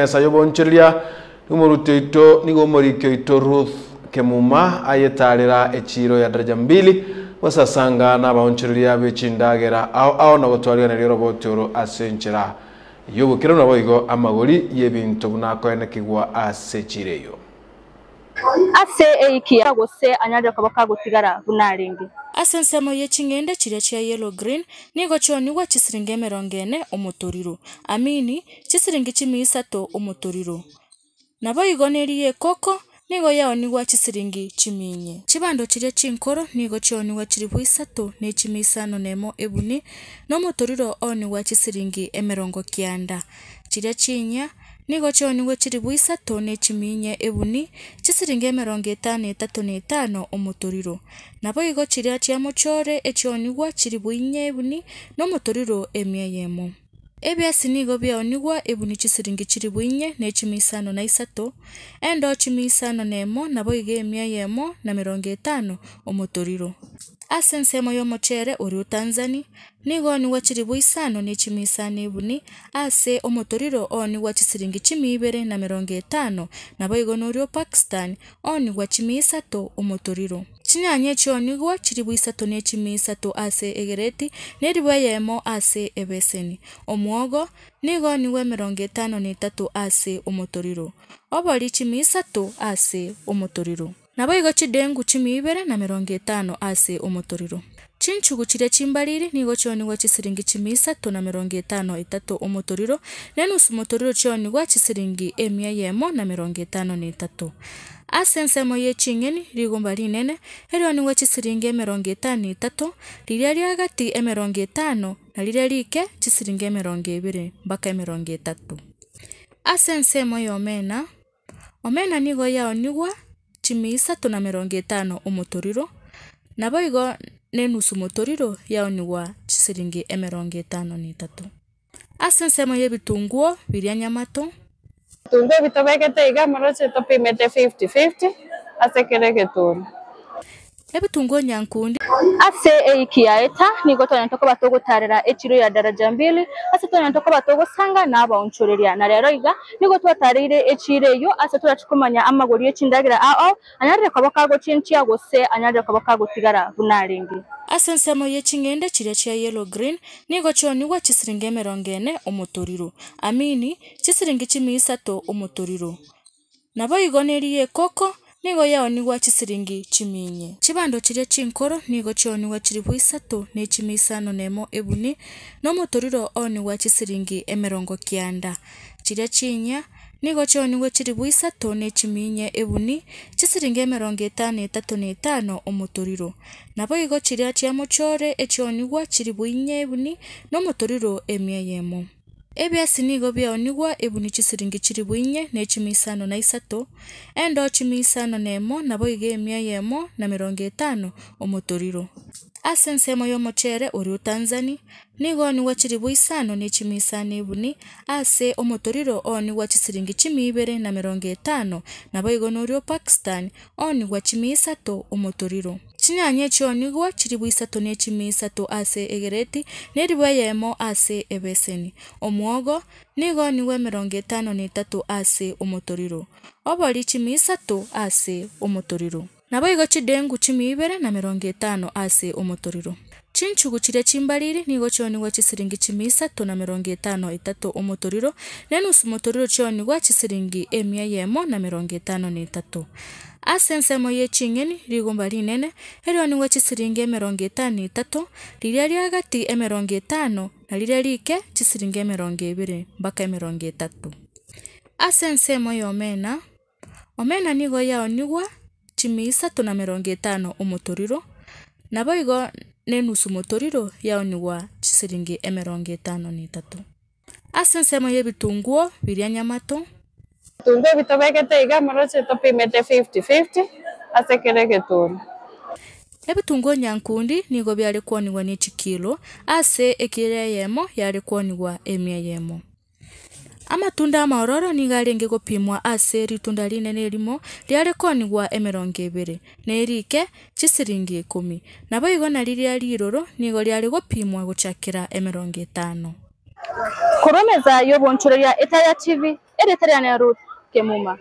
mesa yobonchereria nigomoruti oito nigo omoriki oito ruth kemuma ayetarera echiro ya daraja mbili na nabaonchereria bechindagera ao ao nabo twariganeria oroboti oro ase enchera yobokere nabo igo amagori yebinto bunakoenekigwa ase echiro eyo ase eiki agose anyarire koba kagotigara buna asensemo ye ching'ende chiria chia yellow green nigo choniwa chisiringe merongene omotoriro amini chisiringi chimiisato omotoriro nabo igonerie koko nigo yaoniwa chisiringi chiminye chibando chiria chinkoro nigo chioniwa chiri bwisato na chimisano nemo ebuni na omotoriro oniwa chisiringi emerongo kianda chiria chinya nigo cho nigo chiri buisato ne chiminye ebuni chisiringe merongo etano etato na etano omotoriro nabo igo chiri atia mochore echo nigo chiri buinye ebuni n'omotoriro emia yemo ebyasinigo ebu ebuni chisiringi chiri bwinye isano na isato isatu enda na nemo nabo iga emia yemo na mirongo etano omotoriro ase ensemo chere ori Tanzani. nigo ni chiri bwisano ebu ebuni ase omotoriro ooniwa chisiringi ibere na mirongo etano nabo igo nori opakistan ooniwa isato omotoriro chinyanye chio niguo chiribu isato na chimi isato ase egereti neribwe yemo ase ebeseni omwogo nigo niwe emerongo etano na etato ase omotoriro obori chimi isato ase omotoriro nabo igo chidengu chimi ibere na merongo etano ase omotoriro chinchugu chiria chimbariri nigo chionigwa chisiringi chimisa tona mirongo itano itatu omotoriro na nusu motoriro chionigwa chisiringi emia yemo na mirongo itano na itatu ase ensemo yeching'eni rigomba rinene erionigwa chisiringi emirongo etano itatu riria riagati emirongo etano na riria rike chisiringi emirongo ibere mpaka emirongo itatu ase ensemo ya omena omena nigo yaonigwa chimi isatu na mirongo etano omotoriro nabo igo ne nusu må tå rirå yao nä wa ciringi emerongo itano ni itatå ase nsemo yä bitunguo biria nyamato bitunguo bitå iga igamaro citå pimete 50 50 asekere kere tå ebi tungo nyankundi ase eikia eta niko tonyantoka batogutarira echiro ya daraja mbili ase tonyantoka batogusanga nabaunchureria na rero iga niko twatarire echiro eyo ase turachikumanya amagori echindagira ao anyarire kaboka gochinchia gose anyarire kaboka gotigara bunaringi ase ensemo y'eking'ende kiria kia yellow green nigo chioniwa chisiringi emerongo ene omoturiro amini chisiringi chimisato omotoriro nabo igo neriyo ekoko nigo yaonigwa chisiringi chiminye chibando chiria chinkoro nigo chionigwa chiribu isatu na echimi isano na emo ebuni na omotoriro onigwa chisiringi emerongo kianda chiria chinya nigo chionigwa chiribu isatu na echimi inye ebuni chisiringi emerongo etano etatu na etano omotoriro nabo igo chiria chia mochore echionigwa chiribu inye ebuni na omotoriro emia yemo ebyasiniga byawonigwa ebuni chisiringi chiri inye na echimi isano na isato endo ochimi isano na emo nabo iga emia emo na mirongo etano omotoriro ase ensemo y'omochere ori otanzani nigo oonigwa chiri isano na echimi isano ebuni ase omotoriro oonigwa chisiringi chimi ibere na mirongo etano nabo igo nori opakistan oonigwa chimi isato omotoriro chinyanya echo nigo chiribu isato na echima isato ase egereti neribu eyemo ase ebeseni omwogo nigo niwe emerongo etano na etato ase omotoriro obori chima isato ase omotoriro nabo igo chiddengu chimi ibere na mirongo etano ase omotoriro chinchugu chiria chimbariri nigo chioniwa chisiringi chimi isato na mirongo etano itatu omotoriro nenusu motoriro chioniwa chisiringi emia yemo na mirongo etano na itatu ase nsemo ensemo yeching'eni rigomba rinene erioniwa chisiringi emerongo etano etato riria riagati emerongo etano na riria rike chisiringi emerongo ibiri mpaka emerongo itatu ase nsemo ya omena omena nigo yaoniwa atumi isatu na mirongo itano umuturiro na igo ne nusu muturiro yao ni wa ciringi emirongo itano na itatu ase nsemo bitunguo biria nyamato tunguo bitobekete iga moroche topimete 50-50 ase kere geturu ebitunguo nyankundi nigo byari kwoniwa ni chikilo ase ekire yemo yari kwoniwa emia yemo amatunda amaororo nigaringi gupimwa ase ritunda rinene rimo riarekonigwa emerongo ibere na rike chisiringi ikumi nabo igona riria riruru nigo riari gupimwa guchakira emerongo itano kurumeza yobonchoreria etaya tv ereteranero kemuma